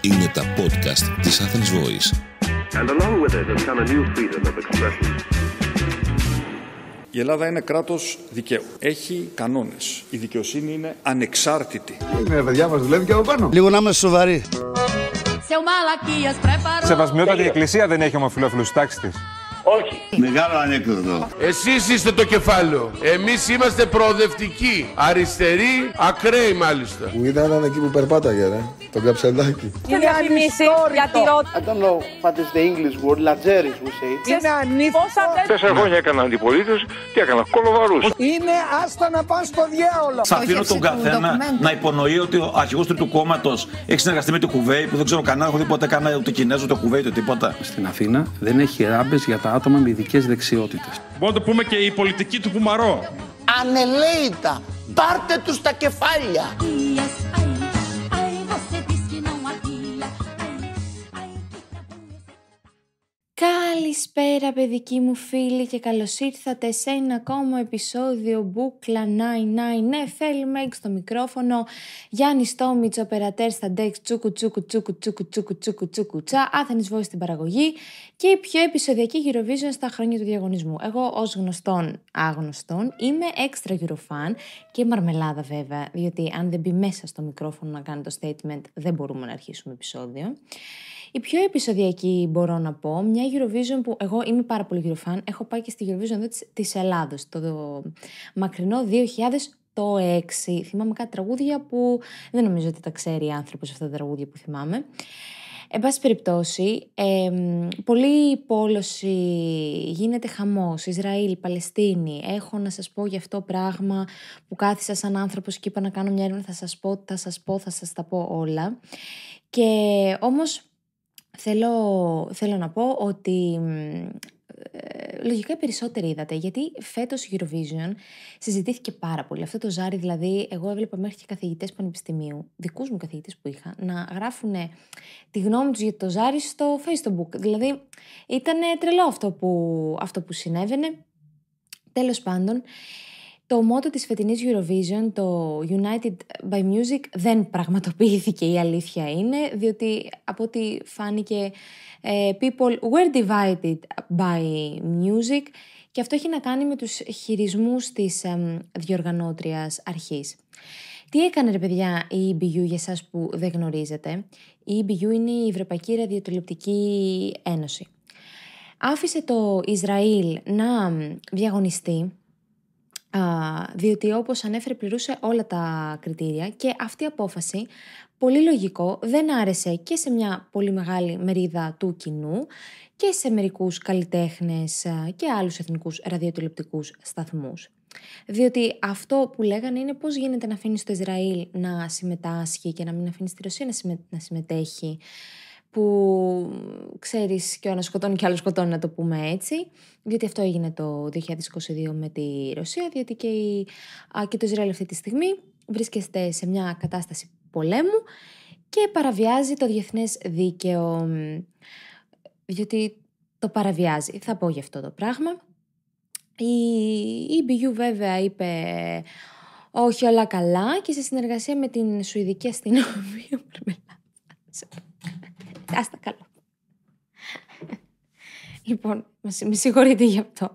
Είναι τα podcast της Athens Voice. And along with it has a new freedom of expression. Η Ελλάδα είναι κράτος δικαίου. Έχει κανόνες. Η δικαιοσύνη είναι ανεξάρτητη. Είναι παιδιά μας δουλεύει και από πάνω. Λίγο να είμαστε σοβαροί. Σεβασμιότατη η Εκκλησία δεν έχει ομοφυλόφιλους τάξη της. Όχι. Μεγάλο ανέκδοτο. Εσείς είστε το κεφάλαιο. Εμείς είμαστε προοδευτικοί. Αριστεροί, ακραίοι μάλιστα. Μου έναν εκεί που περπάταγε, ρε. Το καψελάκι. να διαφημίσει για τη ρότα. I don't know what the English word, λατζέρι we say. Είναι ανήφωσα. Τέσσερα χρόνια έκανα αντιπολίτευση. και έκανα, κολοβαρούς. Είναι άστα να πας στο διάολο. Σας αφήνω ε, τον καθένα να υπονοεί ότι ο αρχηγός του κόμματος έχει συνεργαστεί με το Κουβέι που δεν ξέρω κανένα. Έχω δει ποτέ κανένα ούτε Κινέζο, το Κουβέι, ούτε τίποτα. Στην Αθήνα δεν έχει ράμπες για τα άτομα με ειδικές δεξιότητες. Μπορούμε να το πούμε και η πολιτική του Πουμαρό. Ανελέητα, πάρτε τους τα κεφάλια. Καλησπέρα παιδικοί μου φίλη και καλώς ήρθατε σε ένα ακόμα επεισόδιο Μπούκλα 99. Ναι, θέλουμε έξω στο μικρόφωνο. Γιάννη Στόμιτς, περατέρ στα ντεξ, τσούκου τσούκου τσούκου τσούκου τσούκου τσούκου τσούκου τσα, Άθενης Βόης στην παραγωγή και η πιο επεισοδιακή Eurovision στα χρόνια του διαγωνισμού. Εγώ ως γνωστόν άγνωστον είμαι έξτρα γυροφάν και μαρμελάδα βέβαια, διότι αν δεν μπει μέσα στο μικρόφωνο να κάνει το statement δεν μπορούμε να αρχίσουμε επεισόδιο. Η πιο επεισοδιακή μπορώ να πω, μια Eurovision που εγώ είμαι πάρα πολύ Eurofan, έχω πάει και στη Eurovision εδώ της Ελλάδος, το, μακρινό 2000 το Θυμάμαι κάτι τραγούδια που δεν νομίζω ότι τα ξέρει άνθρωπος αυτά τα τραγούδια που θυμάμαι. Εν πάση περιπτώσει, ε, πολλή πόλωση γίνεται χαμός, Ισραήλ, Παλαιστίνη. Έχω να σας πω γι' αυτό πράγμα που κάθισα σαν άνθρωπος και είπα να κάνω μια έρευνα, θα σας πω, θα σας πω, θα σας τα πω όλα. Και όμως Θέλω, θέλω να πω ότι ε, λογικά οι περισσότεροι είδατε, γιατί φέτος Eurovision συζητήθηκε πάρα πολύ. Αυτό το ζάρι, δηλαδή, εγώ έβλεπα μέχρι και καθηγητές πανεπιστημίου, δικούς μου καθηγητές που είχα, να γράφουν τη γνώμη τους για το ζάρι στο Facebook. Δηλαδή, ήταν τρελό αυτό που, αυτό που συνέβαινε. Τέλος πάντων, το μότο της φετινής Eurovision, το United by Music, δεν πραγματοποιήθηκε η αλήθεια είναι, διότι από ό,τι φάνηκε ε, people were divided by music και αυτό έχει να κάνει με τους χειρισμούς της διοργανώτριας αρχής. Τι έκανε ρε παιδιά η EBU για εσάς που δεν γνωρίζετε. Η EBU είναι η Ευρωπαϊκή Ραδιοτηλεοπτική Ένωση. Άφησε το Ισραήλ να διαγωνιστεί διότι όπως ανέφερε πληρούσε όλα τα κριτήρια και αυτή η απόφαση, πολύ λογικό, δεν άρεσε και σε μια πολύ μεγάλη μερίδα του κοινού και σε μερικούς καλλιτέχνες ε, και άλλους εθνικούς ραδιοτηλεπτικούς σταθμούς. Διότι αυτό που λέγανε είναι πώς γίνεται να αφήνεις το Ισραήλ να συμμετάσχει και να μην αφήνεις τη Ρωσία να συμμετέχει που ξέρεις και ο ένας σκοτώνει και άλλος σκοτώνει να το πούμε έτσι, γιατί αυτό έγινε το 2022 με τη Ρωσία, διότι και, και το Ισραήλ αυτή τη στιγμή βρίσκεται σε μια κατάσταση πολέμου και παραβιάζει το διεθνές δίκαιο, διότι το παραβιάζει. Θα πω γι' αυτό το πράγμα. Η EBU βέβαια είπε όχι όλα καλά και σε συνεργασία με την Σουηδική αστυνομία Άστα καλό. λοιπόν, με συγχωρείτε γι' αυτό.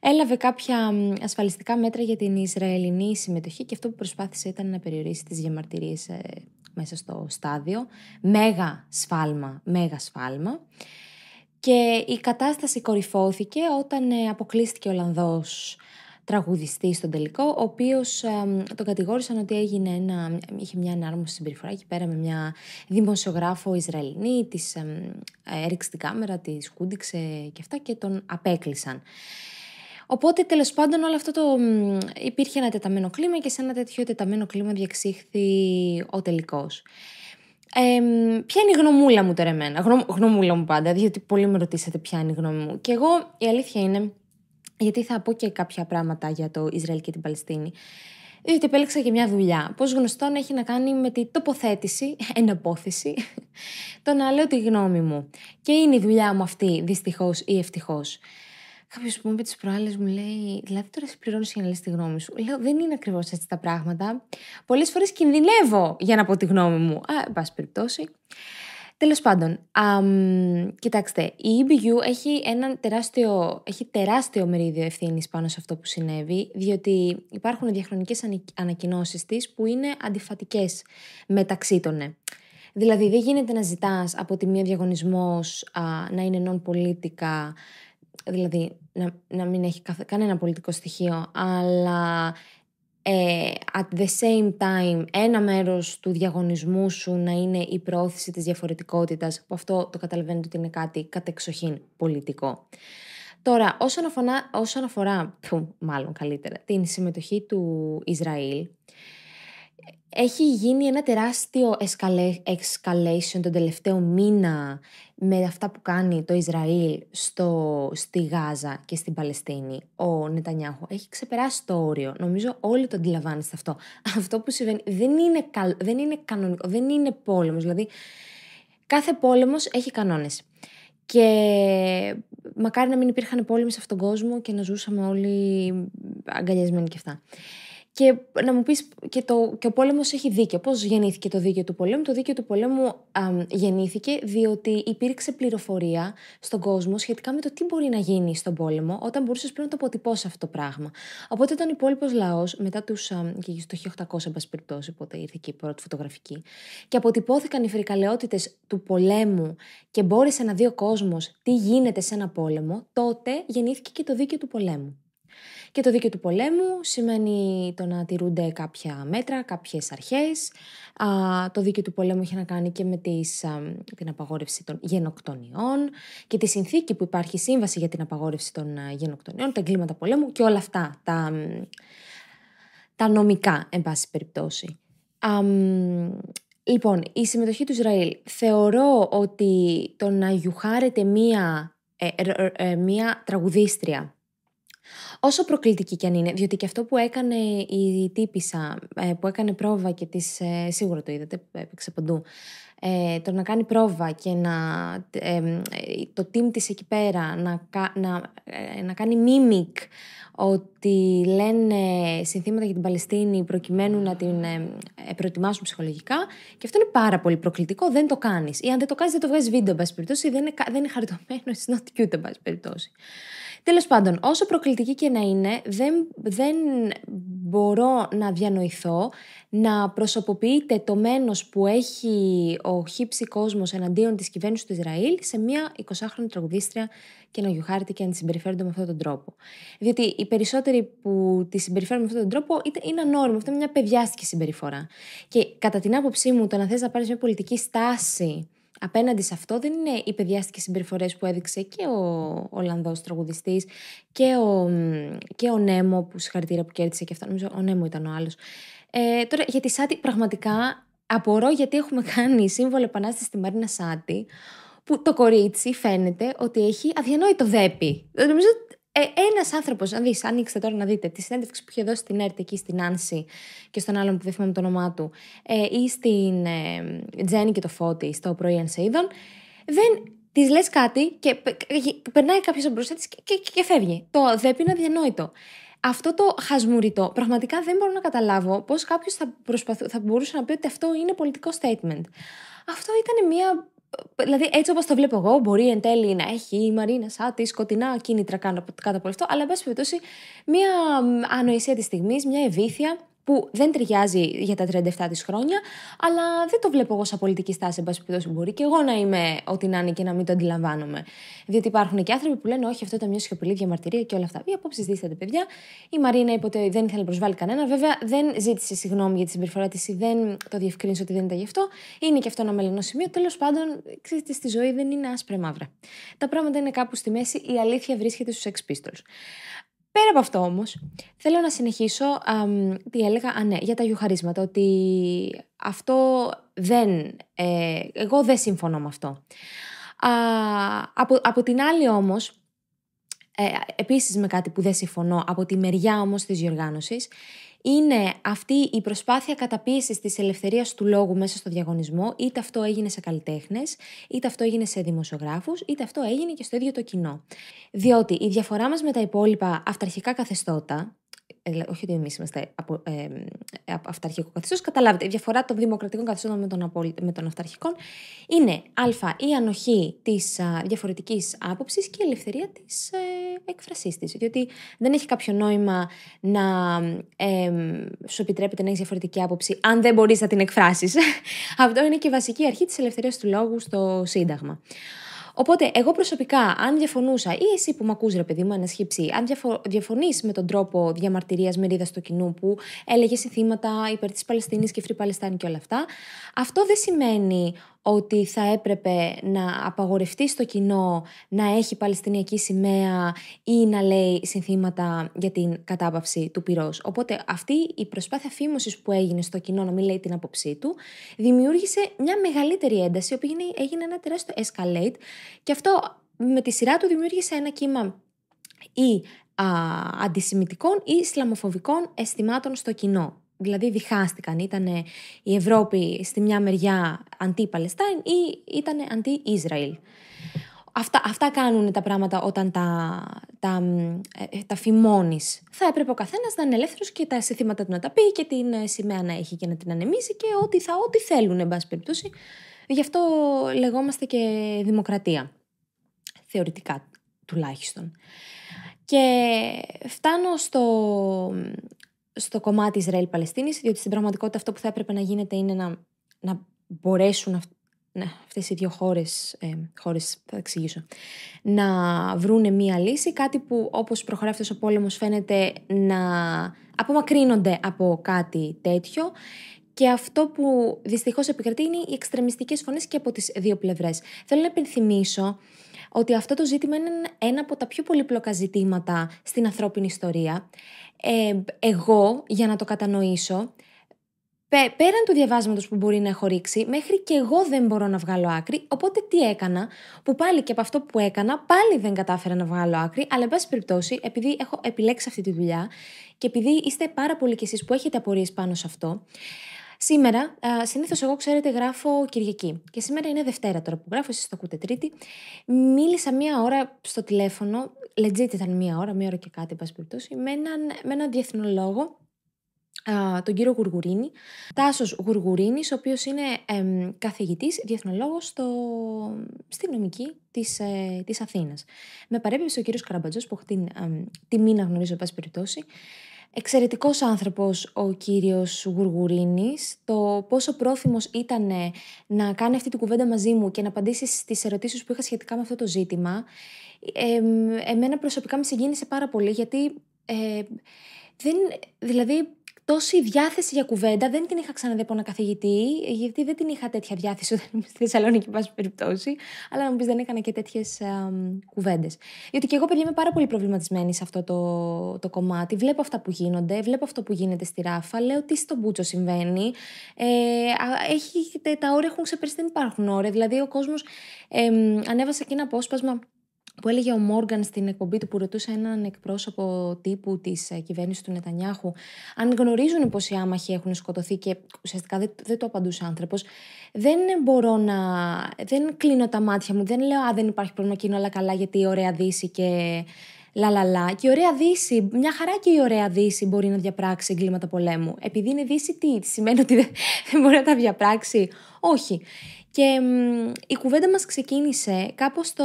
Έλαβε κάποια ασφαλιστικά μέτρα για την Ισραηλινή συμμετοχή και αυτό που προσπάθησε ήταν να περιορίσει τις διαμαρτυρίες ε, μέσα στο στάδιο. Μέγα σφάλμα, μέγα σφάλμα. Και η κατάσταση κορυφώθηκε όταν ε, αποκλείστηκε ο Ολλανδός τραγουδιστή στον τελικό, ο οποίος τον κατηγόρησαν ότι έγινε ένα, είχε μια ανάρμοση συμπεριφορά εκεί πέρα με μια δημοσιογράφο Ισραηλινή, της έριξε την κάμερα, της σκούντιξε και αυτά και τον απέκλεισαν. Οπότε τέλος πάντων όλο αυτό το. υπήρχε ένα τεταμένο κλίμα και σε ένα τέτοιο τεταμένο κλίμα διεξήχθη ο τελικός. Ε, ποια είναι η γνωμούλα μου τώρα εμένα, γνωμούλα μου πάντα, διότι πολλοί με ρωτήσατε ποια είναι η γνώμη μου. Και εγώ η αλήθεια είναι γιατί θα πω και κάποια πράγματα για το Ισραήλ και την Παλαιστίνη. Διότι επέλεξα και μια δουλειά. Πώς γνωστόν έχει να κάνει με την τοποθέτηση, εναπόθεση, το να λέω τη γνώμη μου. Και είναι η δουλειά μου αυτή, δυστυχώς ή ευτυχώς. Κάποιος που μου είπε τις προάλλες μου λέει: Δηλαδή, τώρα σε πληρώνεις για να λες τη γνώμη σου. Λέω: Δεν είναι ακριβώς έτσι τα πράγματα. Πολλές φορές κινδυνεύω για να πω τη γνώμη μου. Α, εν πάση περιπτώσει. Τέλος πάντων, κοιτάξτε, η EBU έχει ένα τεράστιο, έχει τεράστιο μερίδιο ευθύνης πάνω σε αυτό που συνέβη, διότι υπάρχουν διαχρονικές ανακοινώσεις της που είναι αντιφατικές μεταξύ των. Ναι. Δηλαδή, δεν γίνεται να ζητάς από τη μία διαγωνισμός να είναι non-politica, δηλαδή να, να μην έχει κανένα πολιτικό στοιχείο, αλλά ε, at the same time ένα μέρος του διαγωνισμού σου να είναι η προώθηση της διαφορετικότητας που αυτό το καταλαβαίνετε ότι είναι κάτι κατεξοχήν πολιτικό. Τώρα, όσον αφορά, όσον αφορά μάλλον καλύτερα, την συμμετοχή του Ισραήλ, έχει γίνει ένα τεράστιο escalation τον τελευταίο μήνα με αυτά που κάνει το Ισραήλ στο, στη Γάζα και στην Παλαιστίνη. Ο Νετανιάχου έχει ξεπεράσει το όριο. Νομίζω όλοι το αντιλαμβάνεστε αυτό. Αυτό που συμβαίνει δεν είναι, δεν είναι κανονικό, δεν είναι πόλεμος. Δηλαδή κάθε πόλεμος έχει κανόνες. Και μακάρι να μην υπήρχαν πόλεμοι σε αυτόν τον κόσμο και να ζούσαμε όλοι αγκαλιασμένοι και αυτά. Και να μου πεις, και, και ο πόλεμος έχει δίκιο. Πώς γεννήθηκε το δίκαιο του πολέμου. Το δίκαιο του πολέμου α, γεννήθηκε διότι υπήρξε πληροφορία στον κόσμο σχετικά με το τι μπορεί να γίνει στον πόλεμο όταν μπορούσες πριν να το αποτυπώσεις αυτό το πράγμα. Οπότε ήταν ο υπόλοιπος λαός μετά τους. και στο 1800, εν πάση περιπτώσει, ήρθε και η πρώτη φωτογραφική. Και αποτυπώθηκαν οι φρικαλαιότητες του πολέμου και μπόρεσε να δει ο κόσμος τι γίνεται σε ένα πόλεμο. Τότε γεννήθηκε και το δίκαιο του πολέμου. Και το δίκαιο του πολέμου σημαίνει το να τηρούνται κάποια μέτρα, κάποιες αρχές. Α, το δίκαιο του πολέμου έχει να κάνει και με τις, την απαγόρευση των γενοκτονιών και τη συνθήκη που υπάρχει σύμβαση για την απαγόρευση των γενοκτονιών, τα εγκλήματα πολέμου και όλα αυτά τα, τα νομικά, εν πάση περιπτώσει. λοιπόν, η συμμετοχή του Ισραήλ θεωρώ ότι το να γιουχάρεται μία, ε, ε, ε, μία τραγουδίστρια Όσο προκλητική κι αν είναι, διότι και αυτό που έκανε η τύπησα, ε, που έκανε πρόβα και τις, ε, σίγουρα το είδατε, έπαιξε παντού, ε, το να κάνει πρόβα και να, το team της εκεί πέρα να, να, να κάνει mimic ότι λένε συνθήματα για την Παλαιστίνη προκειμένου να την προετοιμάσουν ψυχολογικά και αυτό είναι πάρα πολύ προκλητικό, δεν το κάνεις. Ή αν δεν το κάνεις δεν το βγάζεις βίντεο, εν δεν είναι, δεν είναι χαριτωμένος, not εν περιπτώσει. Τέλος πάντων, όσο προκλητική και να είναι, δεν, δεν μπορώ να διανοηθώ να προσωποποιείται το μένος που έχει ο χύψη κόσμος εναντίον της κυβέρνησης του Ισραήλ σε μια 20χρονη τραγουδίστρια και να γιουχάρεται και να τη συμπεριφέρονται με αυτόν τον τρόπο. Διότι οι περισσότεροι που τη συμπεριφέρουν με αυτόν τον τρόπο είναι ανώριμο. Αυτό είναι μια παιδιάστικη συμπεριφορά. Και κατά την άποψή μου, το να θες να πάρεις μια πολιτική στάση απέναντι σε αυτό δεν είναι οι παιδιάστικες συμπεριφορές που έδειξε και ο Ολλανδός τραγουδιστής και ο, και ο Νέμο που συγχαρητήρα που κέρδισε και αυτό. Νομίζω ο Νέμο ήταν ο άλλος. Ε, τώρα για τη Σάτι πραγματικά απορώ γιατί έχουμε κάνει σύμβολο επανάσταση στη Μαρίνα Σάτι που το κορίτσι φαίνεται ότι έχει αδιανόητο δέπι. Νομίζω ε, Ένας άνθρωπος, να δεις, ανοίξτε τώρα να δείτε τη συνέντευξη που είχε δώσει στην ΕΡΤ εκεί στην Άνση και στον άλλον που δεν θυμάμαι το όνομά του, ε, ή στην ε, Τζέννη και το Φώτη στο πρωί Ανσέιδων, δεν της λες κάτι και περνάει κάποιος μπροστά της και, και, και, φεύγει. Το δεν είναι αδιανόητο. Αυτό το χασμουριτό, πραγματικά δεν μπορώ να καταλάβω πώς κάποιος θα, θα μπορούσε να πει ότι αυτό είναι πολιτικό statement. Αυτό ήταν μια Δηλαδή, έτσι όπως το βλέπω εγώ, μπορεί εν τέλει να έχει η Μαρίνα Σάτι σκοτεινά κίνητρα κάτω από αυτό, αλλά εν πάση περιπτώσει, μια ανοησία της στιγμής, μια ευήθεια που δεν ταιριάζει για τα 37 της χρόνια, αλλά δεν το βλέπω εγώ σαν πολιτική στάση, εν πάση περιπτώσει. Μπορεί και εγώ να είμαι ό,τι να είναι και να μην το αντιλαμβάνομαι. Διότι υπάρχουν και άνθρωποι που λένε Όχι, αυτό ήταν μια σιωπηλή διαμαρτυρία και όλα αυτά. Οι απόψεις δίστανται, παιδιά. Η Μαρίνα είπε ότι δεν ήθελε να προσβάλλει κανένα. Βέβαια, δεν ζήτησε συγγνώμη για τη συμπεριφορά της ή δεν το διευκρίνησε ότι δεν ήταν γι' αυτό. Είναι και αυτό ένα μελλονό σημείο. Τέλος πάντων, ξέρετε, στη ζωή δεν είναι άσπρα μαύρα. Τα πράγματα είναι κάπου στη μέση. Η αλήθεια βρίσκεται στους εξπίστολου. Πέρα από αυτό όμως, θέλω να συνεχίσω τι έλεγα α, ναι, για τα γιουχαρίσματα. Ότι αυτό δεν. Ε, εγώ δεν συμφωνώ με αυτό. από, από την άλλη όμως, ε, επίσης με κάτι που δεν συμφωνώ από τη μεριά όμως της διοργάνωσης είναι αυτή η προσπάθεια καταπίεσης της ελευθερίας του λόγου μέσα στο διαγωνισμό, είτε αυτό έγινε σε καλλιτέχνες, είτε αυτό έγινε σε δημοσιογράφους, είτε αυτό έγινε και στο ίδιο το κοινό. Διότι η διαφορά μας με τα υπόλοιπα αυταρχικά καθεστώτα, όχι ότι εμείς είμαστε από, ε, αυταρχικό καθεστώς, καταλάβετε, η διαφορά των δημοκρατικών καθεστώτων με των, αυταρχικών είναι α, η ανοχή της διαφορετικής άποψης και η ελευθερία της ε, έκφρασής της. Διότι δεν έχει κάποιο νόημα να ε, σου επιτρέπεται να έχεις διαφορετική άποψη, αν δεν μπορείς να την εκφράσεις. Αυτό είναι και η βασική αρχή της ελευθερίας του λόγου στο Σύνταγμα. Οπότε, εγώ προσωπικά, αν διαφωνούσα, ή εσύ που με ακούς, ρε παιδί μου, αν διαφο- διαφωνείς με τον τρόπο διαμαρτυρίας μερίδας του κοινού που έλεγες συνθήματα υπέρ της Παλαιστινή και Free Palestine και όλα αυτά, αυτό δεν σημαίνει ότι θα έπρεπε να απαγορευτεί στο κοινό να έχει Παλαιστινιακή σημαία ή να λέει συνθήματα για την κατάπαυση του πυρός. Οπότε αυτή η προσπάθεια φήμωσης που έγινε στο κοινό να μην λέει την άποψή του δημιούργησε μια μεγαλύτερη ένταση, η οποία έγινε ένα τεράστιο escalate και αυτό με τη σειρά του δημιούργησε ένα κύμα ή α, αντισημιτικών ή ισλαμοφοβικών αισθημάτων στο κοινό δηλαδή διχάστηκαν. Ήταν η Ευρώπη στη μια μεριά αντί-Παλαιστάιν ή ήταν αντί-Ισραήλ. Αυτά, αυτά κάνουν τα πράγματα όταν τα, τα, ε, τα φημώνεις. Θα έπρεπε ο καθένας να είναι ελεύθερος και τα συστήματα του να τα πει και την ε, σημαία να έχει και να την ανεμίσει και ό,τι θα, ό,τι θέλουν, εν πάση περιπτώσει. Γι' αυτό λεγόμαστε και δημοκρατία. Θεωρητικά τουλάχιστον. Και φτάνω στο, στο κομμάτι Ισραήλ-Παλαιστίνη, διότι στην πραγματικότητα αυτό που θα έπρεπε να γίνεται είναι να, να μπορέσουν αυ, ναι, αυτές οι δύο χώρες ε, θα εξηγήσω, να βρούνε μία λύση, κάτι που όπως προχωράει αυτός ο Πόλεμος φαίνεται να απομακρύνονται από κάτι τέτοιο και αυτό που δυστυχώς επικρατεί είναι οι εξτρεμιστικές φωνές και από τις δύο πλευρές. Θέλω να υπενθυμίσω ότι αυτό το ζήτημα είναι ένα από τα πιο πολύπλοκα ζητήματα στην ανθρώπινη ιστορία. Ε, εγώ, για να το κατανοήσω, πέραν του διαβάσματος που μπορεί να έχω ρίξει, μέχρι και εγώ δεν μπορώ να βγάλω άκρη, οπότε τι έκανα, που πάλι και από αυτό που έκανα, πάλι δεν κατάφερα να βγάλω άκρη, αλλά εν πάση περιπτώσει, επειδή έχω επιλέξει αυτή τη δουλειά και επειδή είστε πάρα πολλοί κι εσείς που έχετε απορίες πάνω σε αυτό, Σήμερα, συνήθως εγώ ξέρετε, γράφω Κυριακή. Και σήμερα είναι Δευτέρα τώρα που γράφω, εσείς το ακούτε Τρίτη. Μίλησα μία ώρα στο τηλέφωνο legit ήταν μία ώρα, μία ώρα και κάτι, εν περιπτώσει, με έναν, με έναν διεθνολόγο, τον κύριο Γουργουρίνη, τάσος Γουργουρίνης, ο οποίος είναι ε, καθηγητής, διεθνολόγος στη νομική της, ε, της Αθήνας. Με παρέπεψε ο κύριος Καραμπατζός που έχω την ε, τιμή να γνωρίζω, εν περιπτώσει, Εξαιρετικός άνθρωπος ο κύριος Γουργουρίνης. Το πόσο πρόθυμος ήταν να κάνει αυτή την κουβέντα μαζί μου και να απαντήσει στις ερωτήσεις που είχα σχετικά με αυτό το ζήτημα. Ε, εμένα προσωπικά με συγκίνησε πάρα πολύ γιατί... Ε, δεν, δηλαδή τόση διάθεση για κουβέντα δεν την είχα ξαναδεί από ένα καθηγητή, γιατί δεν την είχα τέτοια διάθεση όταν ήμουν στη Θεσσαλονίκη, πάση περιπτώσει. Αλλά να μου δεν έκανα και τέτοιες κουβέντες. Γιατί και εγώ, παιδιά, είμαι πάρα πολύ προβληματισμένη σε αυτό το, το κομμάτι. Βλέπω αυτά που γίνονται, βλέπω αυτό που γίνεται στη ράφα, λέω τι στον Μπούτσο συμβαίνει. Ε, έχει, τα όρια έχουν ξεπεριστεί, δεν υπάρχουν όρια. Δηλαδή, ο κόσμος ανέβασε και ένα απόσπασμα που έλεγε ο Μόργαν στην εκπομπή του που ρωτούσε έναν εκπρόσωπο τύπου της ε, κυβέρνησης του Νετανιάχου αν γνωρίζουν πως οι άμαχοι έχουν σκοτωθεί και ουσιαστικά δεν, δεν το απαντούσε άνθρωπος. Δεν μπορώ να. Δεν κλείνω τα μάτια μου, δεν λέω Α, δεν υπάρχει πρόβλημα και είναι καλά γιατί η ωραία Δύση και λαλαλά. Και η ωραία Δύση, μια χαρά και η ωραία Δύση μπορεί να διαπράξει εγκλήματα πολέμου. Επειδή είναι Δύση, τι σημαίνει ότι δεν, δεν μπορεί να τα διαπράξει. Όχι. Και η κουβέντα μας ξεκίνησε, κάπως το,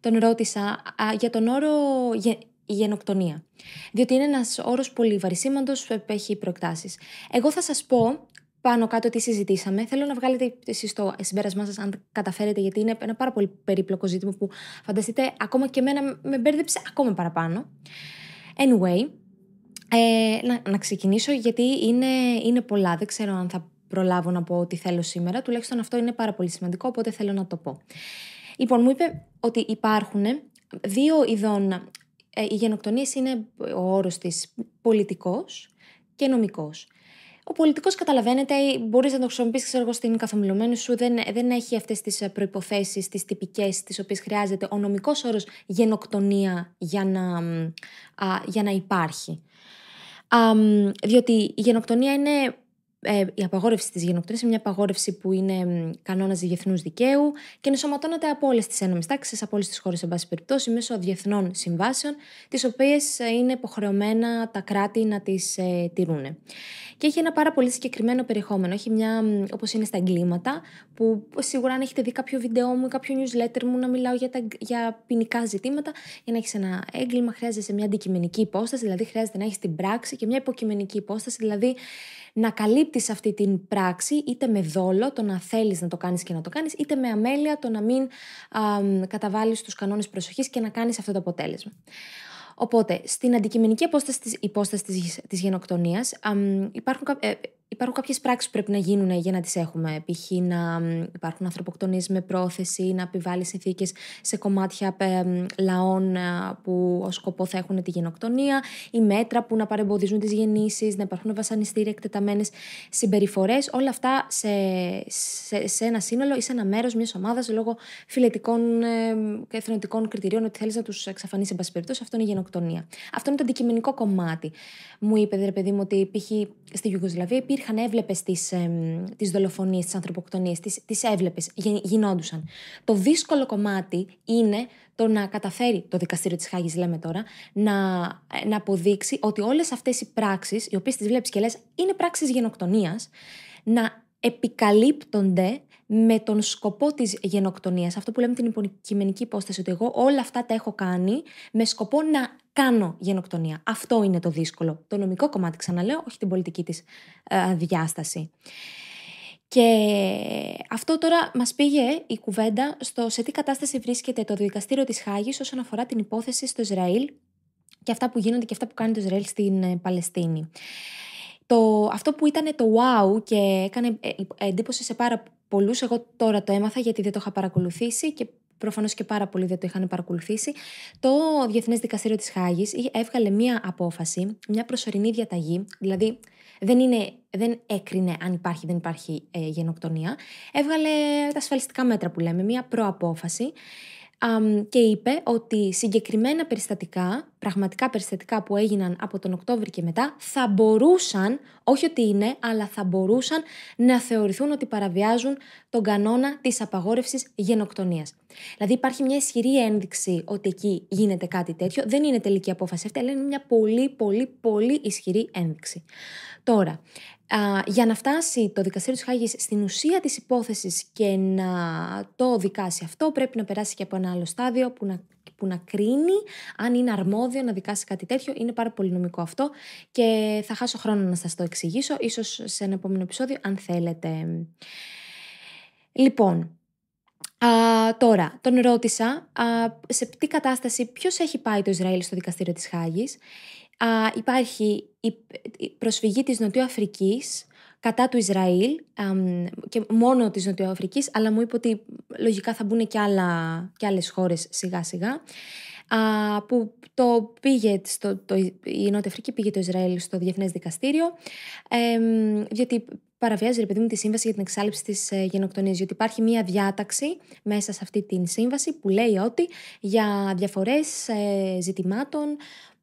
τον ρώτησα για τον όρο γε, γενοκτονία. Διότι είναι ένας όρος πολύ βαρισίμαντος που ε, έχει προεκτάσεις. Εγώ θα σας πω πάνω κάτω τι συζητήσαμε. Θέλω να βγάλετε εσείς το συμπέρασμά σας αν καταφέρετε γιατί είναι ένα πάρα πολύ περίπλοκο ζήτημα που φανταστείτε ακόμα και εμένα με μπέρδεψε ακόμα παραπάνω. Anyway, ε, να, να ξεκινήσω γιατί είναι, είναι πολλά. Δεν ξέρω αν θα προλάβω να πω ότι θέλω σήμερα. Τουλάχιστον αυτό είναι πάρα πολύ σημαντικό, οπότε θέλω να το πω. Λοιπόν, μου είπε ότι υπάρχουν δύο ειδών. Ε, οι γενοκτονίες είναι ο όρος της πολιτικός και νομικός. Ο πολιτικός, καταλαβαίνετε, μπορείς να το χρησιμοποιήσεις εγώ στην καθομιλωμένη σου, δεν, δεν έχει αυτές τις ε, προποθέσει, τις τυπικές, τις οποίες χρειάζεται ο νομικός όρος γενοκτονία για να, α, για να υπάρχει. Α, διότι η γενοκτονία είναι ε, η απαγόρευση της γενοκτονία είναι μια απαγόρευση που είναι κανόνας διεθνούς δικαίου και ενσωματώνεται από όλες τις ένωμες τάξεις, από όλες τις χώρες, εν πάση περιπτώσει, μέσω διεθνών συμβάσεων, τις οποίες ε, είναι υποχρεωμένα τα κράτη να τις ε, τηρούν. Και έχει ένα πάρα πολύ συγκεκριμένο περιεχόμενο. Έχει μια, όπως είναι στα εγκλήματα, που σίγουρα αν έχετε δει κάποιο βίντεο μου ή κάποιο newsletter μου να μιλάω για, τα, για ποινικά ζητήματα, για να έχεις ένα έγκλημα χρειάζεσαι μια αντικειμενική υπόσταση, δηλαδή χρειάζεται να έχεις την πράξη και μια υποκειμενική υπόσταση, δηλαδή να καλύπτεις αυτή την πράξη είτε με δόλο, το να θέλεις να το κάνεις και να το κάνεις, είτε με αμέλεια το να μην καταβάλει καταβάλεις τους κανόνες προσοχής και να κάνεις αυτό το αποτέλεσμα. Οπότε, στην αντικειμενική της, υπόσταση της, της γενοκτονίας υπάρχουν, ε, υπάρχουν κάποιες πράξεις που πρέπει να γίνουν για να τις έχουμε. Π.χ. να υπάρχουν ανθρωποκτονίες με πρόθεση, να επιβάλλει συνθήκες σε κομμάτια λαών που ως σκοπό θα έχουν τη γενοκτονία, οι μέτρα που να παρεμποδίζουν τις γεννήσεις, να υπάρχουν βασανιστήρια, εκτεταμένες συμπεριφορές, όλα αυτά σε, σε, ένα σύνολο ή σε ένα μέρος μιας ομάδας λόγω φιλετικών ε, και εθνοτικών κριτηρίων ότι θέλεις να τους εξαφανίσεις, εν πάση αυτό είναι η αυτό είναι το αντικειμενικό κομμάτι. Μου είπε, ρε παιδί μου, ότι π.χ. στη Γιουγκοσλαβία υπήρχαν, έβλεπες τις ε, δολοφονίε, τι ανθρωποκτονίε, τι έβλεπε, γινόντουσαν. Το δύσκολο κομμάτι είναι το να καταφέρει το δικαστήριο της Χάγης, λέμε τώρα, να, να αποδείξει ότι όλες αυτές οι πράξεις, οι οποίες τις βλέπεις και λες, είναι πράξεις γενοκτονίας, να επικαλύπτονται με τον σκοπό της γενοκτονίας, αυτό που λέμε την υποκειμενική υπόσταση, ότι εγώ όλα αυτά τα έχω κάνει με σκοπό να κάνω γενοκτονία. Αυτό είναι το δύσκολο. Το νομικό κομμάτι, ξαναλέω, όχι την πολιτική της ε, διάσταση. Και αυτό τώρα μας πήγε η κουβέντα στο σε τι κατάσταση βρίσκεται το δικαστήριο της Χάγης όσον αφορά την υπόθεση στο Ισραήλ και αυτά που γίνονται και αυτά που κάνει το Ισραήλ στην ε, Παλαιστίνη το, αυτό που ήταν το wow και έκανε ε, ε, εντύπωση σε πάρα πολλούς, εγώ τώρα το έμαθα γιατί δεν το είχα παρακολουθήσει και προφανώς και πάρα πολλοί δεν το είχαν παρακολουθήσει, το Διεθνές Δικαστήριο της Χάγης έβγαλε μία απόφαση, μία προσωρινή διαταγή, δηλαδή δεν, είναι, δεν έκρινε αν υπάρχει δεν υπάρχει ε, γενοκτονία. Έβγαλε τα ασφαλιστικά μέτρα που λέμε, μία προαπόφαση, και είπε ότι συγκεκριμένα περιστατικά, πραγματικά περιστατικά που έγιναν από τον Οκτώβρη και μετά, θα μπορούσαν, όχι ότι είναι, αλλά θα μπορούσαν να θεωρηθούν ότι παραβιάζουν τον κανόνα της απαγόρευσης γενοκτονίας. Δηλαδή υπάρχει μια ισχυρή ένδειξη ότι εκεί γίνεται κάτι τέτοιο. Δεν είναι τελική απόφαση αυτή, αλλά είναι μια πολύ, πολύ, πολύ ισχυρή ένδειξη. Τώρα, α, για να φτάσει το δικαστήριο της Χάγης στην ουσία της υπόθεσης και να το δικάσει αυτό, πρέπει να περάσει και από ένα άλλο στάδιο που να που να κρίνει αν είναι αρμόδιο να δικάσει κάτι τέτοιο. Είναι πάρα πολύ νομικό αυτό και θα χάσω χρόνο να σας το εξηγήσω, ίσως σε ένα επόμενο επεισόδιο αν θέλετε. Λοιπόν, α, τώρα τον ρώτησα α, σε τι κατάσταση ποιος έχει πάει το Ισραήλ στο δικαστήριο της Χάγης. υπάρχει η, προσφυγή της Νοτιοαφρικής κατά του Ισραήλ α, και μόνο της Νοτιοαφρικής, αλλά μου είπε ότι λογικά θα μπουν και, άλλα, και άλλες χώρες σιγά σιγά, α, που το πήγε στο, το, η Νότια Αφρική πήγε το Ισραήλ στο Διεθνές Δικαστήριο, ε, γιατί παραβιάζει, ρε παιδί μου, τη σύμβαση για την εξάλληψη της ε, γενοκτονίας. Γιατί υπάρχει μία διάταξη μέσα σε αυτή την σύμβαση που λέει ότι για διαφορές ε, ζητημάτων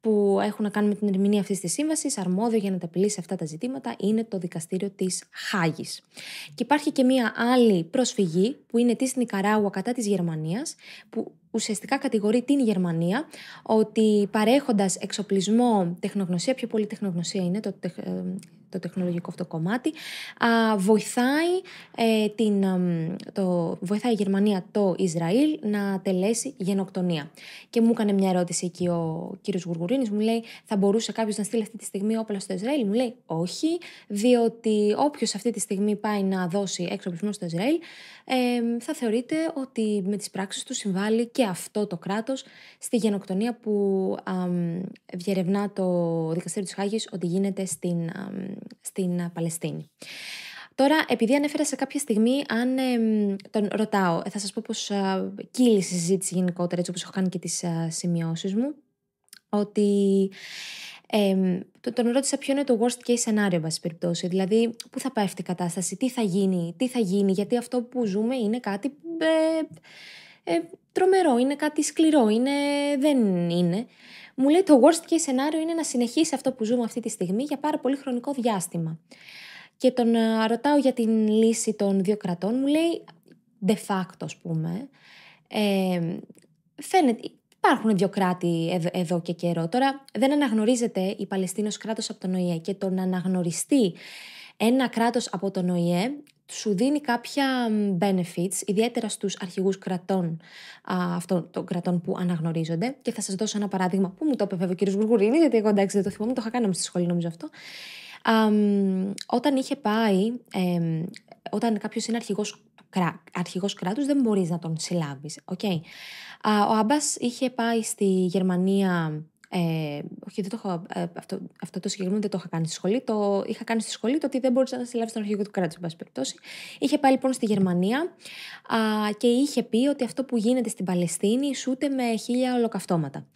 που έχουν να κάνουν με την ερμηνεία αυτής της σύμβασης, αρμόδιο για να τα επιλύσει αυτά τα ζητήματα είναι το δικαστήριο της Χάγης. Και υπάρχει και μία άλλη προσφυγή που είναι της Νικαράγουα κατά της Γερμανίας, που ουσιαστικά κατηγορεί την Γερμανία ότι παρέχοντας εξοπλισμό, τεχνογνωσία, πιο πολύ τεχνογνωσία είναι το ε, το τεχνολογικό αυτό κομμάτι. Α, βοηθάει, ε, την, το, βοηθάει η Γερμανία το Ισραήλ να τελέσει γενοκτονία. Και μου έκανε μια ερώτηση εκεί ο κύριος Γουργουρίνης, μου λέει: Θα μπορούσε κάποιος να στείλει αυτή τη στιγμή όπλα στο Ισραήλ. Μου λέει: Όχι, διότι όποιος αυτή τη στιγμή πάει να δώσει εξοπλισμό στο Ισραήλ, ε, θα θεωρείται ότι με τις πράξεις του συμβάλλει και αυτό το κράτος στη γενοκτονία που α, διερευνά το δικαστήριο της Χάγης ότι γίνεται στην στην ε, Παλαιστίνη. Τώρα, επειδή ανέφερα σε κάποια στιγμή, αν τον ρωτάω, ε, θα σας πω πως ε, η συζήτηση γενικότερα, έτσι όπως έχω κάνει και τις ε, σημειώσεις μου, ότι τον ρώτησα ποιο είναι το worst case scenario, εν περιπτώσει. Δηλαδή, πού θα πέφτει η κατάσταση, τι θα γίνει, τι θα γίνει, γιατί αυτό που ζούμε είναι κάτι ε, τρομερό, είναι κάτι σκληρό, είναι, δεν είναι μου λέει το worst case σενάριο είναι να συνεχίσει αυτό που ζούμε αυτή τη στιγμή για πάρα πολύ χρονικό διάστημα. Και τον ε, ρωτάω για την λύση των δύο κρατών, μου λέει de facto ας πούμε, ε, φαίνεται, υπάρχουν δύο κράτη εδώ, εδώ και καιρό. Τώρα δεν αναγνωρίζεται η Παλαιστίνος κράτος από τον ΟΗΕ και το να αναγνωριστεί ένα κράτος από τον ΟΗΕ σου δίνει κάποια benefits, ιδιαίτερα στους αρχηγούς κρατών, αυτών των κρατών που αναγνωρίζονται. Και θα σας δώσω ένα παράδειγμα που μου το είπε ο κ. Γουργουρίνη, γιατί εγώ εντάξει δεν το θυμόμαι, το είχα κάνει στη σχολή νομίζω αυτό. όταν είχε πάει, όταν κάποιος είναι αρχηγός αρχηγό δεν μπορείς να τον συλλάβεις. Okay. Ο Άμπας είχε πάει στη Γερμανία ε, όχι, δεν το έχω, ε, αυτό, αυτό το συγκεκριμένο δεν το είχα κάνει στη σχολή. Το είχα κάνει στη σχολή το ότι δεν μπορούσα να συλλάβει τον αρχηγό του κράτους, εν περιπτώσει. Είχε πάει λοιπόν στη Γερμανία α, και είχε πει ότι αυτό που γίνεται στην Παλαιστίνη ισούται με χίλια ολοκαυτώματα.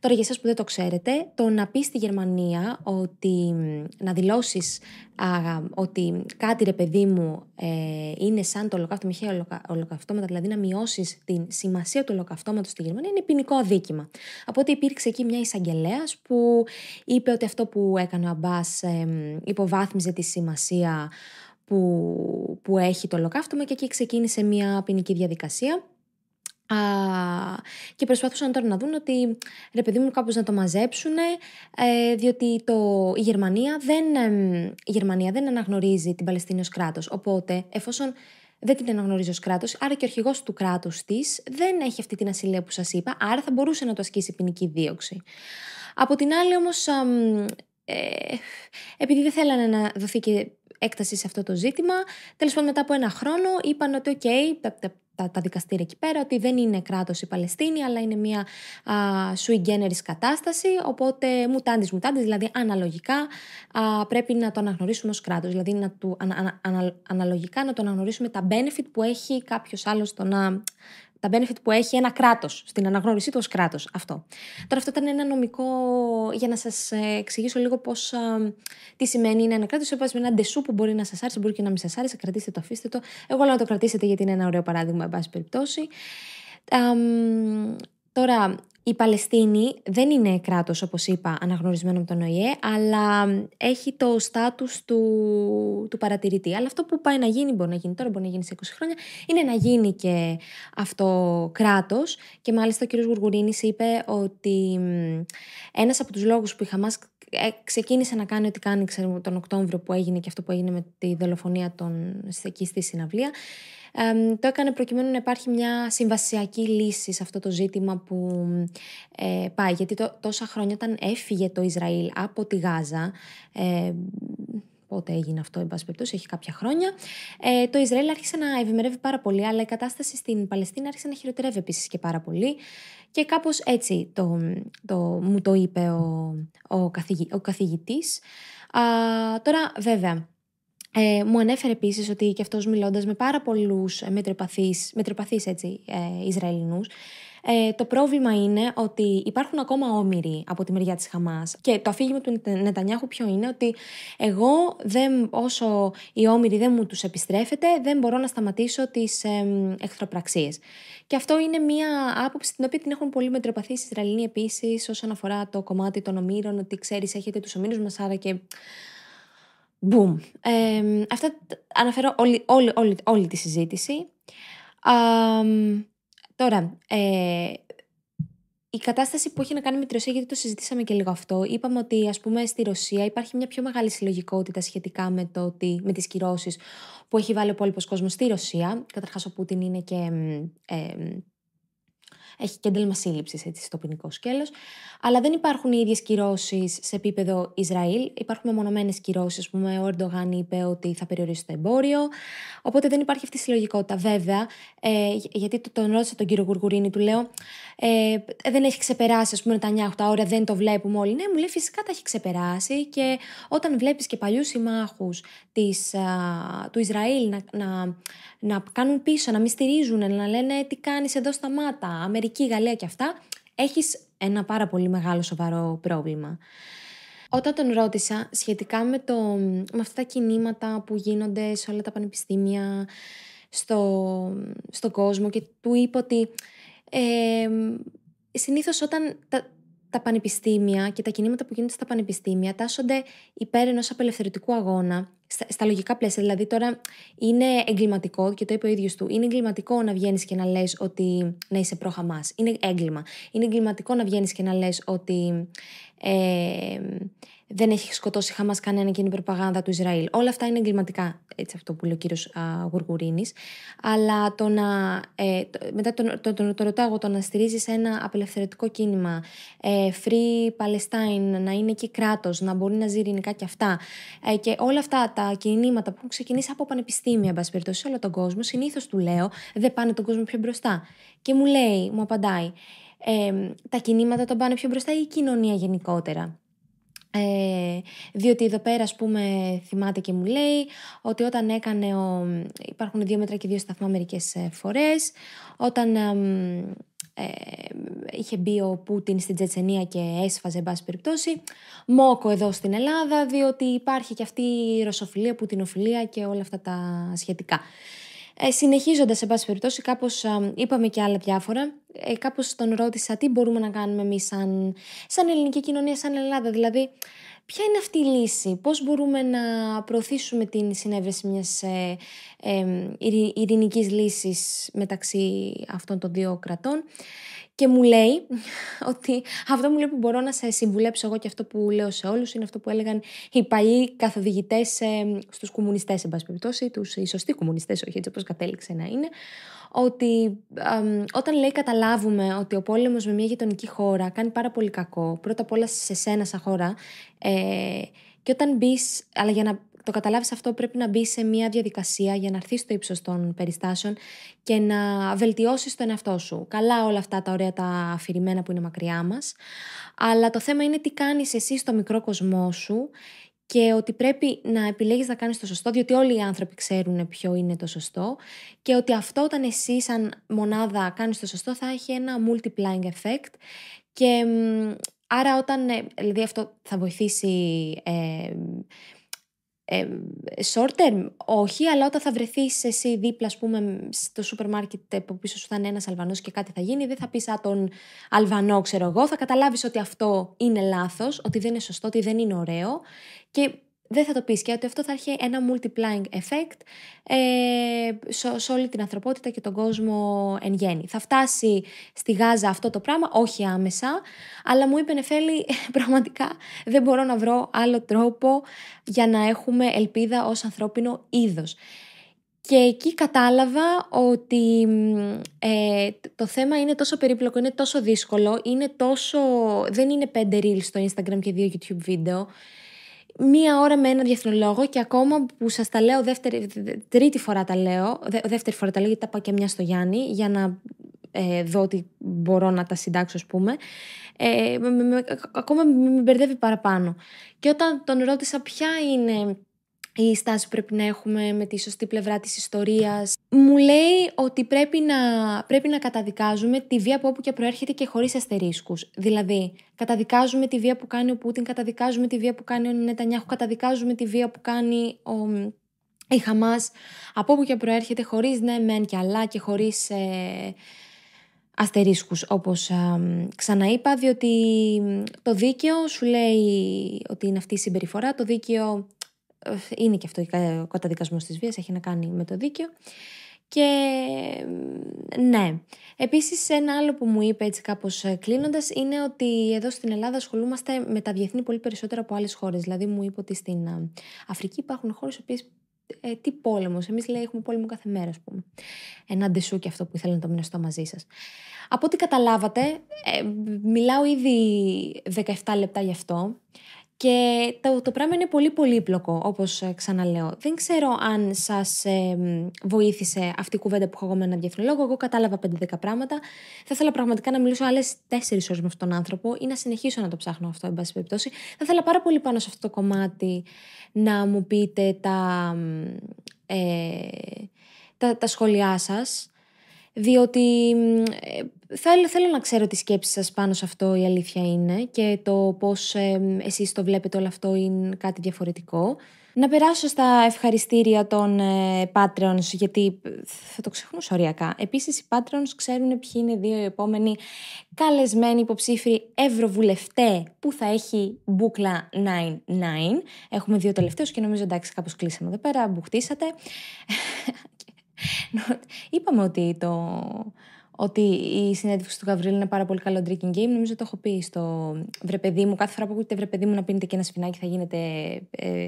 Τώρα, για εσάς που δεν το ξέρετε, το να πεις στη Γερμανία ότι να δηλώσεις ότι κάτι ρε παιδί μου ε, είναι σαν το ολοκαύτωμα με χίλια ολοκαυτώματα, δηλαδή να μειώσεις την σημασία του ολοκαυτώματος στη Γερμανία, είναι ποινικό αδίκημα. Οπότε υπήρξε εκεί μια εισαγγελία που είπε ότι αυτό που έκανε ο Αμπάς υποβάθμιζε τη σημασία που, που έχει το ολοκαύτωμα και εκεί ξεκίνησε μια ποινική διαδικασία και προσπαθούσαν τώρα να δουν ότι ρε παιδί μου κάπως να το μαζέψουν ε, διότι το, η, Γερμανία δεν, η Γερμανία δεν αναγνωρίζει την Παλαιστίνη ως κράτος οπότε εφόσον δεν την αναγνωρίζει ως κράτος, άρα και ο αρχηγός του κράτους της δεν έχει αυτή την ασυλία που σας είπα, άρα θα μπορούσε να το ασκήσει ποινική δίωξη. Από την άλλη όμως. Ε, επειδή δεν θέλανε να δοθεί και έκταση σε αυτό το ζήτημα. Τέλος πάντων, μετά από ένα χρόνο είπαν ότι, OK, τα, τα, δικαστήρια εκεί πέρα ότι δεν είναι κράτος η Παλαιστίνη αλλά είναι μια α, sui generis κατάσταση οπότε μουτάντης μουτάντης δηλαδή αναλογικά πρέπει να το αναγνωρίσουμε ως κράτος δηλαδή να του, αναλογικά να το αναγνωρίσουμε τα benefit που έχει κάποιος άλλος το να τα benefit που έχει ένα κράτος, στην αναγνώρισή του ως κράτος. Αυτό. Τώρα, αυτό ήταν ένα νομικό. Για να σας ε, εξηγήσω λίγο πώς. Τι σημαίνει είναι ένα κράτος. με ένα ντεσού που μπορεί να σας άρεσε, μπορεί και να μην σας άρεσε. Κρατήστε το, αφήστε το. Εγώ λέω να το κρατήσετε γιατί είναι ένα ωραίο παράδειγμα, εν πάση περιπτώσει. Τώρα, η Παλαιστίνη δεν είναι κράτος, όπως είπα, αναγνωρισμένο από τον ΟΗΕ, αλλά έχει το στάτους του, του παρατηρητή. Αλλά αυτό που πάει να γίνει, μπορεί να γίνει τώρα, μπορεί να γίνει σε 20 χρόνια, είναι να γίνει και αυτό κράτος. Και μάλιστα ο κ. Γουργουρίνης είπε ότι ένας από τους λόγους που η Χαμάς ε, ξεκίνησε να κάνει ό,τι κάνει ξέρω, τον Οκτώβριο που έγινε και αυτό που έγινε με τη δολοφονία των, εκεί στη συναυλία. Ε, το έκανε προκειμένου να υπάρχει μια συμβασιακή λύση σε αυτό το ζήτημα που ε, πάει. Γιατί το, τόσα χρόνια όταν έφυγε το Ισραήλ από τη Γάζα, ε, πότε έγινε αυτό, εν πάση περιπτώσει, έχει κάποια χρόνια. Ε, το Ισραήλ άρχισε να ευημερεύει πάρα πολύ, αλλά η κατάσταση στην Παλαιστίνη άρχισε να χειροτερεύει επίσης και πάρα πολύ. Και κάπως έτσι το, το, μου το είπε ο, ο, καθηγητής. τώρα βέβαια, ε, μου ανέφερε επίσης ότι και αυτός μιλώντας με πάρα πολλούς μετροπαθείς, μετροπαθείς έτσι, ε, Ισραηλινούς, ε, το πρόβλημα είναι ότι υπάρχουν ακόμα όμοιροι από τη μεριά της Χαμάς. Και το αφήγημα του Νετανιάχου ποιο είναι, ότι εγώ δεν, όσο οι όμοιροι δεν μου τους επιστρέφεται, δεν μπορώ να σταματήσω τις ε, εχθροπραξίες. Και αυτό είναι μία άποψη την οποία την έχουν πολύ μετροπαθεί οι Ισραηλοί επίσης όσον αφορά το κομμάτι των ομήρων, ότι ξέρεις, έχετε τους ομήρους μας, άρα και Μπούμ Ε, αυτά αναφέρω όλη, όλη, όλη, τη συζήτηση. Um, Τώρα, ε, η κατάσταση που έχει να κάνει με τη Ρωσία, γιατί το συζητήσαμε και λίγο αυτό, είπαμε ότι ας πούμε στη Ρωσία υπάρχει μια πιο μεγάλη συλλογικότητα σχετικά με, το ότι, με τις κυρώσεις που έχει βάλει ο υπόλοιπος κόσμος στη Ρωσία. Καταρχάς ο Πούτιν είναι και ε, έχει και σύλληψη στο ποινικό σκέλος. Αλλά δεν υπάρχουν οι ίδιες κυρώσεις σε επίπεδο Ισραήλ. Υπάρχουν μεμονωμένες κυρώσεις. που ο Ερντογάν είπε ότι θα περιορίσει το εμπόριο. Οπότε δεν υπάρχει αυτή η συλλογικότητα. Βέβαια, ε, γιατί τον ρώτησα τον κύριο Γουργουρίνη, του λέω, ε, δεν έχει ξεπεράσει, ας πούμε, τα 9-8 ώρα, δεν το βλέπουμε όλοι. Ναι, μου λέει φυσικά τα έχει ξεπεράσει και όταν βλέπεις και παλιούς συμμάχους του Ισραήλ να, να, να κάνουν πίσω, να μην να λένε τι κάνεις εδώ σταμάτα, Αμερική η Γαλλία και αυτά, έχεις ένα πάρα πολύ μεγάλο σοβαρό πρόβλημα. Όταν τον ρώτησα σχετικά με, το, με αυτά τα κινήματα που γίνονται σε όλα τα πανεπιστήμια, στο, στο κόσμο και του είπα ότι ε, συνήθως όταν τα, τα πανεπιστήμια και τα κινήματα που γίνονται στα πανεπιστήμια τάσσονται υπέρ ενός απελευθερωτικού αγώνα, στα, λογικά πλαίσια. Δηλαδή, τώρα είναι εγκληματικό, και το είπε ο ίδιος του, είναι εγκληματικό να βγαίνεις και να λες ότι να είσαι προχαμά. Είναι έγκλημα. Είναι εγκληματικό να βγαίνεις και να λες ότι. Ε, δεν έχει σκοτώσει Χαμάς κανένα και είναι προπαγάνδα του Ισραήλ. Όλα αυτά είναι εγκληματικά, έτσι αυτό που λέει ο κύριος Γουργουρίνης. Αλλά το να. Ε, το, μετά τον, το, το, το, ρωτάω, το να στηρίζεις ένα απελευθερωτικό κίνημα, ε, Free Palestine, να είναι εκεί κράτος, να μπορεί να ζει ειρηνικά και αυτά. Ε, και όλα αυτά τα κινήματα που έχουν ξεκινήσει από πανεπιστήμια, εν περιπτώσει, σε όλο τον κόσμο, συνήθως του λέω, δεν πάνε τον κόσμο πιο μπροστά. Και μου λέει, μου απαντάει, ε, τα κινήματα τον πάνε πιο μπροστά ή η κοινωνία γενικότερα. Ε, διότι εδώ πέρα, ας πούμε, θυμάται και μου λέει ότι όταν έκανε. υπάρχουν δύο μέτρα και δύο σταθμά μερικές ε, φορές. Όταν ε, είχε μπει ο Πούτιν στην Τσετσενία και έσφαζε, εν πάση περιπτώσει, μόκο εδώ στην Ελλάδα, διότι υπάρχει και αυτή η ρωσοφιλία, πουτινοφιλία και όλα αυτά τα σχετικά. Ε, συνεχίζοντας, εν πάση περιπτώσει, κάπως είπαμε και άλλα διάφορα, ε, κάπως τον ρώτησα τι μπορούμε να κάνουμε εμείς σαν, σαν ελληνική κοινωνία, σαν Ελλάδα. Δηλαδή, ποια είναι αυτή η λύση, πώς μπορούμε να προωθήσουμε την συνέβρεση μιας ε, ε, ειρηνικής λύσης μεταξύ αυτών των δύο κρατών. Και μου λέει ότι αυτό μου λέει που μπορώ να σε συμβουλέψω εγώ και αυτό που λέω σε όλους είναι αυτό που έλεγαν οι παλιοί καθοδηγητές στους κομμουνιστές, εν πάση περιπτώσει, τους οι σωστοί κομμουνιστές, όχι έτσι όπως κατέληξε να είναι, ότι όταν λέει καταλάβουμε ότι ο πόλεμος με μια γειτονική χώρα κάνει πάρα πολύ κακό, πρώτα απ' όλα σε σένα σαν χώρα, ε, και όταν μπεις, αλλά για να το καταλάβεις αυτό πρέπει να μπεις σε μια διαδικασία για να έρθεις στο ύψος των περιστάσεων και να βελτιώσεις τον εαυτό σου. Καλά όλα αυτά τα ωραία τα αφηρημένα που είναι μακριά μας, αλλά το θέμα είναι τι κάνεις εσύ στο μικρό κοσμό σου και ότι πρέπει να επιλέγεις να κάνεις το σωστό, διότι όλοι οι άνθρωποι ξέρουν ποιο είναι το σωστό και ότι αυτό όταν εσύ σαν μονάδα κάνεις το σωστό θα έχει ένα multiplying effect και άρα όταν, ε, δηλαδή αυτό θα βοηθήσει ε, ε, short term, όχι, αλλά όταν θα βρεθείς εσύ δίπλα, πούμε, στο σούπερ μάρκετ που πίσω σου θα είναι ένας Αλβανός και κάτι θα γίνει, δεν θα πεις Α, τον Αλβανό, ξέρω εγώ. Θα καταλάβεις ότι αυτό είναι λάθος, ότι δεν είναι σωστό, ότι δεν είναι ωραίο. Και δεν θα το πεις και ότι αυτό θα έχει ένα multiplying effect ε, σε, όλη την ανθρωπότητα και τον κόσμο εν γέννη. Θα φτάσει στη Γάζα αυτό το πράγμα, όχι άμεσα, αλλά μου είπε Νεφέλη, πραγματικά δεν μπορώ να βρω άλλο τρόπο για να έχουμε ελπίδα ως ανθρώπινο είδος. Και εκεί κατάλαβα ότι ε, το θέμα είναι τόσο περίπλοκο, είναι τόσο δύσκολο, είναι τόσο... δεν είναι πέντε reels στο Instagram και δύο YouTube βίντεο μία ώρα με έναν διεθνολόγο και ακόμα που σας τα λέω δεύτερη, τρίτη φορά τα λέω, δεύτερη φορά τα λέω γιατί τα πάω και μια στο Γιάννη για να ε, δω ότι μπορώ να τα συντάξω ας πούμε ε, ακόμα με μπερδεύει παραπάνω και όταν τον ρώτησα ποια είναι η στάση που πρέπει να έχουμε με τη σωστή πλευρά της ιστορίας. Μου λέει ότι πρέπει να, πρέπει να καταδικάζουμε τη βία από όπου και προέρχεται και χωρίς αστερίσκους. Δηλαδή, καταδικάζουμε τη βία που κάνει ο Πούτιν, καταδικάζουμε τη βία που κάνει ο Νετανιάχου, καταδικάζουμε τη βία που κάνει ο, η Χαμάς, από όπου και προέρχεται, χωρίς ναι μεν και αλλά και χωρίς... Ε, αστερίσκους όπως ξαναείπα διότι το δίκαιο σου λέει ότι είναι αυτή η συμπεριφορά το δίκαιο είναι και αυτό ο καταδικασμός της βίας, έχει να κάνει με το δίκαιο. Και ναι, Επίσης, ένα άλλο που μου είπε έτσι κάπως ε, κλείνοντας είναι ότι εδώ στην Ελλάδα ασχολούμαστε με τα διεθνή πολύ περισσότερα από άλλες χώρες, Δηλαδή μου είπε ότι στην ε, Αφρική υπάρχουν χώρες που ε, τι πόλεμος. Εμείς λέει έχουμε πόλεμο κάθε μέρα, ας πούμε. Ενάντι σου και αυτό που ήθελα να το μοιραστώ μαζί σας. Από ό,τι καταλάβατε, ε, μιλάω ήδη 17 λεπτά γι' αυτό. Και το, το πράγμα είναι πολύ πολύπλοκο, όπως ε, ξαναλέω. Δεν ξέρω αν σας βοήθησε αυτή η κουβέντα που έχω εγώ με έναν διεθνολόγο. Εγώ κατάλαβα 5-10 πράγματα. Θα ήθελα πραγματικά να μιλήσω άλλες 4 ώρες με αυτόν τον άνθρωπο ή να συνεχίσω να το ψάχνω αυτό, εν πάση περιπτώσει. Θα ήθελα πάρα πολύ πάνω σε αυτό το κομμάτι να μου πείτε τα, ε, τα, τα σχόλιά σας. Διότι ε, Θέλω, θέλω να ξέρω τι σκέψη σας πάνω σε αυτό η αλήθεια είναι και το πώς ε, εσείς το βλέπετε όλο αυτό είναι κάτι διαφορετικό. Να περάσω στα ευχαριστήρια των ε, Patreons, γιατί ε, θα το ξεχνούσα οριακά. Επίσης, οι Patreons ξέρουν ποιοι είναι δύο οι επόμενοι καλεσμένοι υποψήφοι ευρωβουλευτέ που θα έχει μπουκλα 99. Έχουμε δύο τελευταίους και νομίζω εντάξει κάπως κλείσαμε εδώ πέρα, μπουχτίσατε. Είπαμε ότι το ότι η συνέντευξη του Γαβρίλη είναι πάρα πολύ καλό drinking game. Νομίζω το έχω πει στο βρε μου. Κάθε φορά που ακούτε βρε παιδί μου να πίνετε και ένα σπινάκι θα γίνετε ε,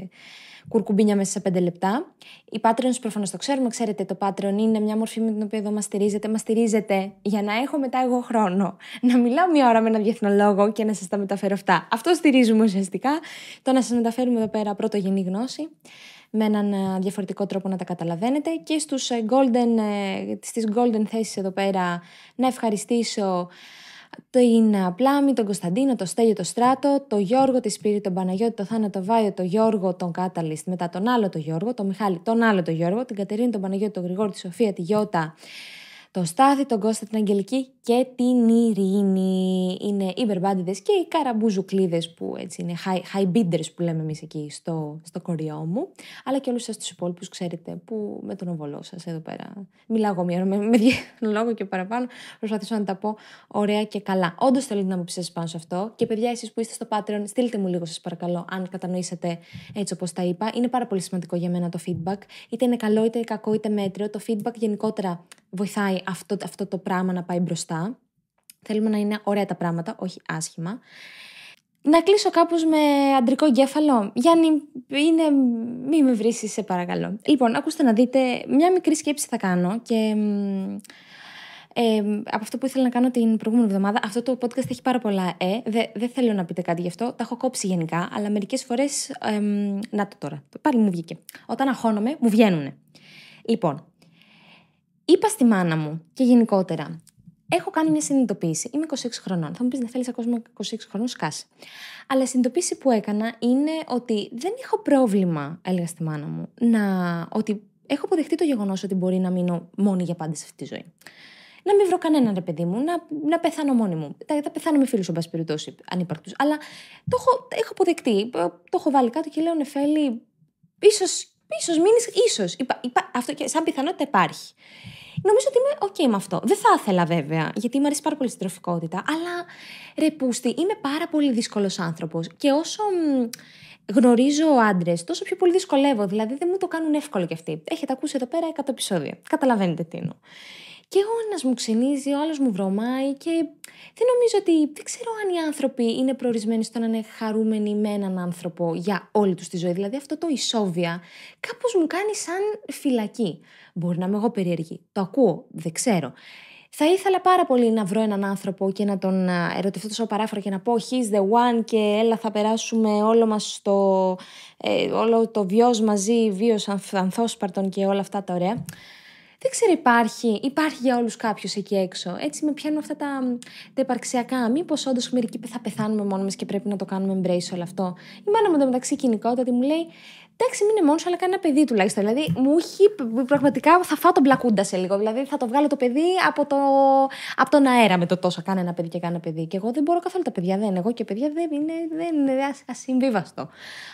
κουρκουμπίνια μέσα σε πέντε λεπτά. Οι Patreons προφανώς το ξέρουμε. Ξέρετε, το Patreon είναι μια μορφή με την οποία εδώ μας στηρίζετε. Μα στηρίζετε για να έχω μετά εγώ χρόνο να μιλάω μία ώρα με έναν διεθνολόγο και να σας τα μεταφέρω αυτά. Αυτό στηρίζουμε ουσιαστικά. Το να σας μεταφέρουμε εδώ πέρα πρώτο γενή γνώση με έναν ε, διαφορετικό τρόπο να τα καταλαβαίνετε και στους ε, golden, ε, στις golden θέσεις εδώ πέρα να ευχαριστήσω την Πλάμη, τον Κωνσταντίνο, τον Στέλιο, τον Στράτο, τον Γιώργο, τη Σπύρη, τον Παναγιώτη, τον Θάνατο Βάιο, τον Γιώργο, τον Κάταλιστ, μετά τον άλλο τον Γιώργο, τον Μιχάλη, τον άλλο τον Γιώργο, την Κατερίνη, τον Παναγιώτη, τον Γρηγόρη, τη Σοφία, τη Γιώτα, το Στάθη, τον Κώστα, την Αγγελική και την Ειρήνη. Είναι οι μπερμπάντιδες και οι καραμπουζουκλίδες που έτσι είναι high, high bidders που λέμε εμείς εκεί στο, στο κοριό μου. Αλλά και όλους σας τους υπόλοιπους ξέρετε που με τον οβολό σας εδώ πέρα. Μιλάω μία με, με λόγο και παραπάνω. Προσπαθήσω να τα πω ωραία και καλά. Όντως θέλω την άποψή σα πάνω σε αυτό. Και παιδιά, εσείς που είστε στο Patreon, στείλτε μου λίγο, σας παρακαλώ, αν κατανοήσατε έτσι όπως τα είπα. Είναι πάρα πολύ σημαντικό για μένα το feedback. Είτε είναι καλό, είτε κακό, είτε μέτριο. Το feedback γενικότερα βοηθάει αυτό, αυτό το πράγμα να πάει μπροστά. Θέλουμε να είναι ωραία τα πράγματα, όχι άσχημα. Να κλείσω κάπως με αντρικό εγκέφαλο. Γιάννη, είναι... μη με βρήσεις σε παρακαλώ. Λοιπόν, ακούστε να δείτε, μια μικρή σκέψη θα κάνω και... Ε, από αυτό που ήθελα να κάνω την προηγούμενη εβδομάδα, αυτό το podcast έχει πάρα πολλά ε. Δεν θέλω να πείτε κάτι γι' αυτό. Τα έχω κόψει γενικά, αλλά μερικές φορές. Ε, να το τώρα. Πάλι μου βγήκε. Όταν αγχώνομαι, μου βγαίνουν. Λοιπόν, Είπα στη μάνα μου και γενικότερα. Έχω κάνει μια συνειδητοποίηση. Είμαι 26 χρονών. Θα μου πεις να θέλει ακόμα 26 χρονών, σκάσει. Αλλά η συνειδητοποίηση που έκανα είναι ότι δεν έχω πρόβλημα, έλεγα στη μάνα μου, να... ότι έχω αποδεχτεί το γεγονός ότι μπορεί να μείνω μόνη για πάντα σε αυτή τη ζωή. Να μην βρω κανέναν ρε παιδί μου, να, να πεθάνω μόνη μου. Τα, τα πεθάνω με φίλους, εν πάση περιπτώσει, ανύπαρκτους. Αλλά το έχω, έχω αποδεκτεί. Το έχω βάλει κάτω και λέω, Νεφέλη, ίσως Ίσως μείνει, ίσω. Αυτό και σαν πιθανότητα υπάρχει. Νομίζω ότι είμαι OK με αυτό. Δεν θα ήθελα βέβαια, γιατί μου αρέσει πάρα πολύ συντροφικότητα. Αλλά ρε Πούστη, είμαι πάρα πολύ δύσκολος άνθρωπος. Και όσο γνωρίζω άντρες, τόσο πιο πολύ δυσκολεύω. Δηλαδή δεν μου το κάνουν εύκολο κι αυτοί. Έχετε ακούσει εδώ πέρα 100 επεισόδια. Καταλαβαίνετε τι εννοώ και ο ένας μου ξενίζει, ο άλλος μου βρωμάει και δεν νομίζω ότι. Δεν ξέρω αν οι άνθρωποι είναι προορισμένοι στο να είναι χαρούμενοι με έναν άνθρωπο για όλη τους τη ζωή. Δηλαδή αυτό το ισόβια κάπως μου κάνει σαν φυλακή. Μπορεί να είμαι εγώ περίεργη. Το ακούω, δεν ξέρω. Θα ήθελα πάρα πολύ να βρω έναν άνθρωπο και να τον ε, ερωτηθώ τόσο παράφορα και να πω he's the one και έλα θα περάσουμε όλο μας το, ε, όλο το βιός μαζί, βίος ανθόσπαρτον και όλα αυτά τα ωραία. Δεν ξέρω, υπάρχει, υπάρχει για όλους κάποιος εκεί έξω. Έτσι με πιάνουν αυτά τα, τα υπαρξιακά. Μήπως όντως μερικοί θα πεθάνουμε μόνοι μα και πρέπει να το κάνουμε embrace όλο αυτό. Η μάνα μου εντωμεταξύ κοινικότατη μου λέει: Εντάξει, μην είναι μόνος, αλλά κάνει ένα παιδί τουλάχιστον. Δηλαδή, μου έχει πραγματικά θα φάω τον Μπλακούντα σε λίγο. Δηλαδή, θα το βγάλω το παιδί από, το, από τον αέρα με το τόσο. Κάνε ένα παιδί και κάνε παιδί. Και εγώ δεν μπορώ καθόλου τα παιδιά. Δεν. Εγώ και παιδιά δεν είναι, δεν είναι ασυμβίβαστο.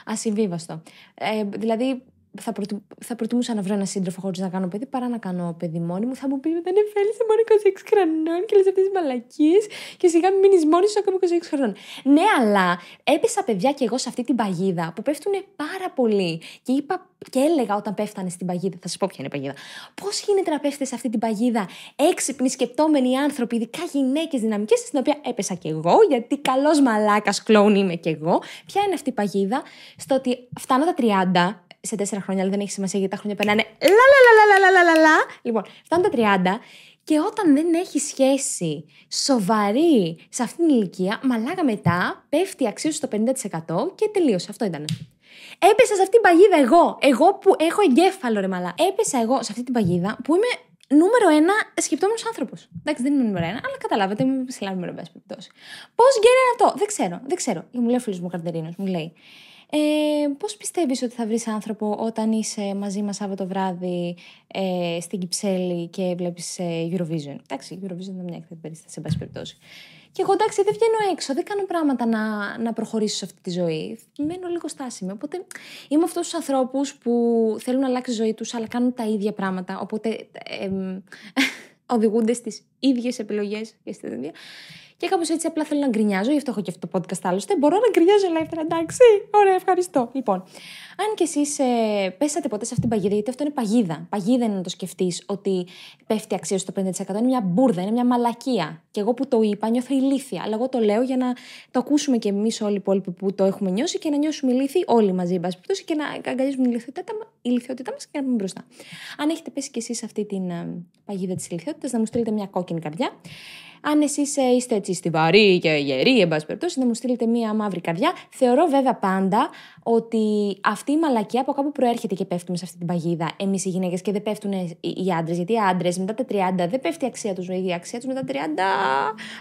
ασυμβίβαστο. Ε, δηλαδή, θα, θα προτιμούσα να βρω ένα σύντροφο χωρίς να κάνω παιδί παρά να κάνω παιδί μόνη μου. Θα μου πει δεν εφέλησε μόνο 26 χρονών και λε αυτές τις μαλακίες και σιγά μην μείνεις μόνη σου ακόμα 26 χρονών. Ναι, αλλά έπεσα παιδιά και εγώ σε αυτή την παγίδα που πέφτουν πάρα πολύ. Και είπα και έλεγα όταν πέφτανε στην παγίδα, θα σας πω ποια είναι η παγίδα. Πώς γίνεται να πέφτε σε αυτή την παγίδα έξυπνοι, σκεπτόμενοι άνθρωποι, ειδικά γυναίκες δυναμικές, στην οποία έπεσα κι εγώ, γιατί καλός μαλάκας κλόουν είμαι κι εγώ. Ποια είναι αυτή η παγίδα, στο ότι φτάνω τα 30 σε τέσσερα χρόνια, αλλά δεν έχει σημασία γιατί τα χρόνια περνάνε. Λα, λα λα λα λα λα λα Λοιπόν, φτάνουν τα 30 και όταν δεν έχει σχέση σοβαρή σε αυτήν την ηλικία, μαλάκα μετά πέφτει η αξία στο 50% και τελείωσε. Αυτό ήταν. Έπεσα σε αυτήν την παγίδα εγώ. Εγώ που έχω εγκέφαλο, ρε μαλά. Έπεσα εγώ σε αυτή την παγίδα που είμαι νούμερο ένα σκεπτόμενος άνθρωπος. Εντάξει, δεν είμαι νούμερο ένα, αλλά καταλάβατε, είμαι σε νούμερο εν περιπτώσει. Πώς γίνεται αυτό, δεν ξέρω, δεν ξέρω. Μου λέει ο φίλος μου Καρτερίνος, μου λέει. Ε, πώς πιστεύεις ότι θα βρεις άνθρωπο όταν είσαι μαζί μας Σάββατο βράδυ ε, στην Κυψέλη και βλέπεις ε, Eurovision. Εντάξει, Eurovision ήταν μια εκθέτη περίσταση, σε πάση περιπτώσει. Και εγώ εντάξει, δεν βγαίνω έξω, δεν κάνω πράγματα να, να προχωρήσω σε αυτή τη ζωή. Μένω λίγο στάσιμη. Οπότε είμαι αυτού τους ανθρώπους που θέλουν να αλλάξει η ζωή τους, αλλά κάνουν τα ίδια πράγματα. Οπότε ε, ε, οδηγούνται στις ίδιες επιλογές και ίδια. Και κάπως έτσι απλά θέλω να γκρινιάζω, γι' αυτό έχω και αυτό το podcast άλλωστε. Μπορώ να γκρινιάζω ελεύθερα, εντάξει. Ωραία, ευχαριστώ. Λοιπόν, αν κι εσείς ε, πέσατε ποτέ σε αυτήν την παγίδα, γιατί αυτό είναι παγίδα. Παγίδα είναι να το σκεφτείς ότι πέφτει αξία στο 50%. Είναι μια μπουρδα, είναι μια μαλακία. Και εγώ που το είπα, νιώθω ηλίθια. Αλλά εγώ το λέω για να το ακούσουμε κι εμείς όλοι οι υπόλοιποι που το έχουμε νιώσει και να νιώσουμε ηλίθιοι όλοι μαζί, εν πάση και να αγκαλιάζουμε την ηλικιότητά μας και να πούμε μπροστά. Αν έχετε πέσει κι εσείς αυτή την ε, παγίδα της ηλικιότητας, να μου στείλετε μια κόκκινη καρδιά. Αν εσείς ε, είστε έτσι στιβαροί και γεροί, εν πάση περιπτώσει, να μου στείλετε μία μαύρη καρδιά. Θεωρώ βέβαια πάντα ότι αυτή η μαλακία από κάπου προέρχεται και πέφτουμε σε αυτή την παγίδα εμείς οι γυναίκες και δεν πέφτουν οι άντρες. Γιατί οι άντρες μετά τα 30 δεν πέφτει η αξία τους ζωή, η αξία τους μετά τα 30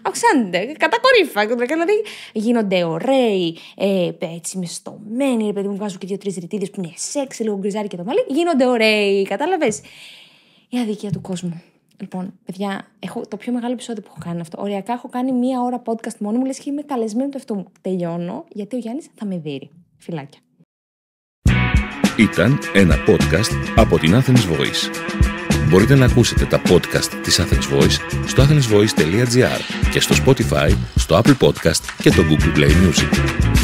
αυξάνεται. κορύφα. Δηλαδή γίνονται ωραίοι, ε, έτσι μεστομένοι, ρε παιδί μου, βγάζουν και δύο-τρει ρητίδες που είναι σεξ, λίγο γκριζάρι και το μαλλί. Γίνονται ωραίοι, κατάλαβες. Η αδικία του κόσμου. Λοιπόν, παιδιά, έχω το πιο μεγάλο επεισόδιο που έχω κάνει αυτό. Οριακά έχω κάνει μία ώρα podcast μόνο μου, λες και είμαι καλεσμένη του αυτό μου. Τελειώνω, γιατί ο Γιάννης θα με δείρει. Φιλάκια. Ήταν ένα podcast από την Athens Voice. Μπορείτε να ακούσετε τα podcast της Athens Voice στο athensvoice.gr και στο Spotify, στο Apple Podcast και το Google Play Music.